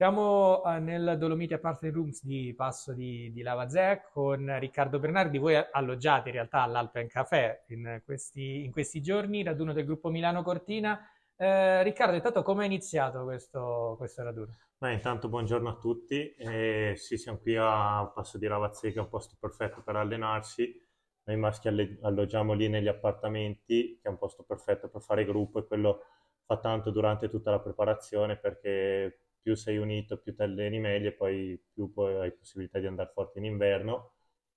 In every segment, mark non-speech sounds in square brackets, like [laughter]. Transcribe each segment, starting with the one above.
Siamo eh, nel Dolomiti Apartment Rooms di Passo di, di Lavazè con Riccardo Bernardi. Voi alloggiate in realtà all'Alpen Café in questi, in questi giorni, raduno del gruppo Milano Cortina. Eh, Riccardo, intanto come è iniziato questo, questo raduno? Beh, intanto buongiorno a tutti. Eh, sì, siamo qui a Passo di Lavazze, che è un posto perfetto per allenarsi. Noi maschi alloggiamo lì negli appartamenti, che è un posto perfetto per fare gruppo e quello fa tanto durante tutta la preparazione perché più sei unito, più ti alleni meglio e poi più poi hai possibilità di andare forte in inverno.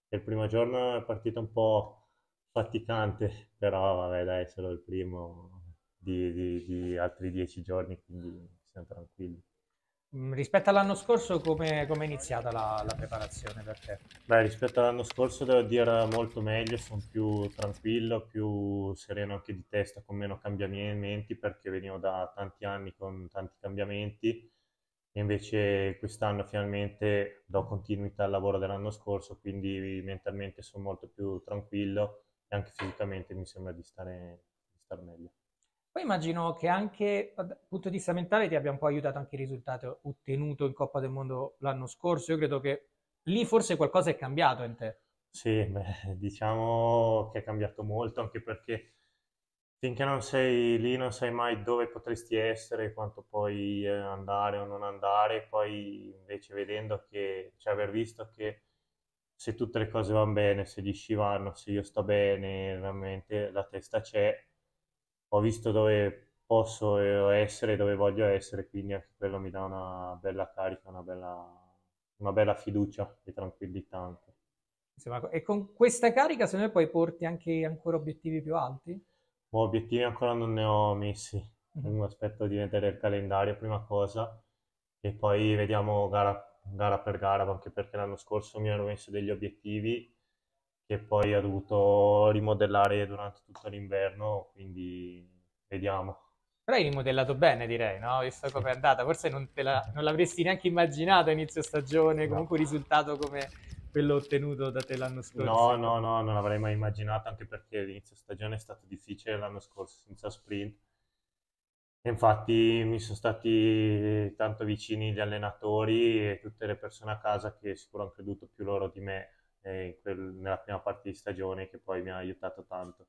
il primo giorno è partito un po' faticante, [laughs] però vabbè dai, solo il primo di, di, di altri dieci giorni, quindi siamo tranquilli. Mm, rispetto all'anno scorso, come, come è iniziata la, la, preparazione per te? Beh, rispetto all'anno scorso, devo dire molto meglio, sono più tranquillo, più sereno anche di testa, con meno cambiamenti, perché venivo da tanti anni con tanti cambiamenti e invece quest'anno finalmente do continuità al lavoro dell'anno scorso, quindi mentalmente sono molto più tranquillo e anche fisicamente mi sembra di stare, di star meglio. Poi immagino che anche dal punto di vista mentale ti abbia un po' aiutato anche il risultato ottenuto in Coppa del Mondo l'anno scorso. Io credo che lì forse qualcosa è cambiato in te. Sì, beh, [laughs] diciamo che è cambiato molto anche perché finché non sei lì non sai mai dove potresti essere, quanto puoi eh, andare o non andare, poi invece vedendo che, cioè aver visto che se tutte le cose vanno bene, se gli sci vanno, se io sto bene, veramente la testa c'è, ho visto dove posso eh, essere, dove voglio essere, quindi anche quello mi dà una bella carica, una bella, una bella fiducia e tranquillità anche. Insomma, e con questa carica, secondo me, poi porti anche ancora obiettivi più alti? obiettivi ancora non ne ho messi. mm Aspetto di vedere il calendario prima cosa e poi vediamo gara, gara per gara, anche perché l'anno scorso mi ero messo degli obiettivi che poi ho dovuto rimodellare durante tutto l'inverno, quindi vediamo. Però hai rimodellato bene, direi, no? Visto come è andata, forse non, la, non l'avresti neanche immaginato a inizio stagione, comunque no. risultato come, quello ottenuto da te l'anno scorso? No, no, no, non avrei mai immaginato, anche perché l'inizio stagione è stato difficile l'anno scorso senza sprint. E infatti mi sono stati tanto vicini gli allenatori e tutte le persone a casa che sicuro hanno creduto più loro di me eh, quel, nella prima parte di stagione che poi mi ha aiutato tanto.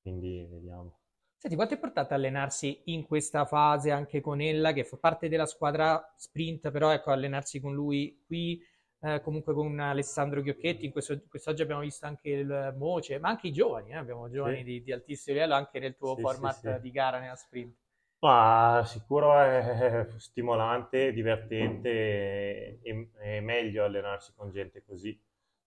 Quindi vediamo. Senti, quanto è portato allenarsi in questa fase anche con Ella, che fa parte della squadra sprint, però ecco, allenarsi con lui qui eh, comunque con Alessandro Ghiocchetti, in questo, quest'oggi abbiamo visto anche il Moce, ma anche i giovani, eh? abbiamo giovani sì. di, di, altissimo livello anche nel tuo sì, format sì, di gara nella sprint. Ma sicuro è stimolante, divertente e, è meglio allenarsi con gente così,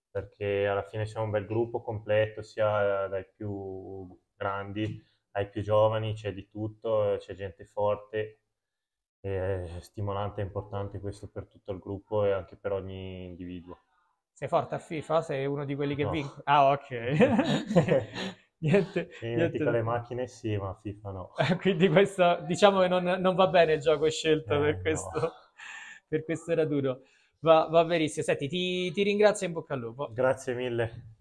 perché alla fine siamo un bel gruppo completo, sia dai più grandi ai più giovani, c'è di tutto, c'è gente forte, è stimolante e importante questo per tutto il gruppo e anche per ogni individuo. Sei forte a FIFA? Sei uno di quelli che no. vince? Ah, ok. [laughs] niente, niente. le macchine sì, ma FIFA no. [laughs] Quindi questo, diciamo che non, non, va bene il gioco scelto eh, per, questo, no. per questo era Va, va benissimo. Senti, ti, ti ringrazio in bocca al lupo. Grazie mille.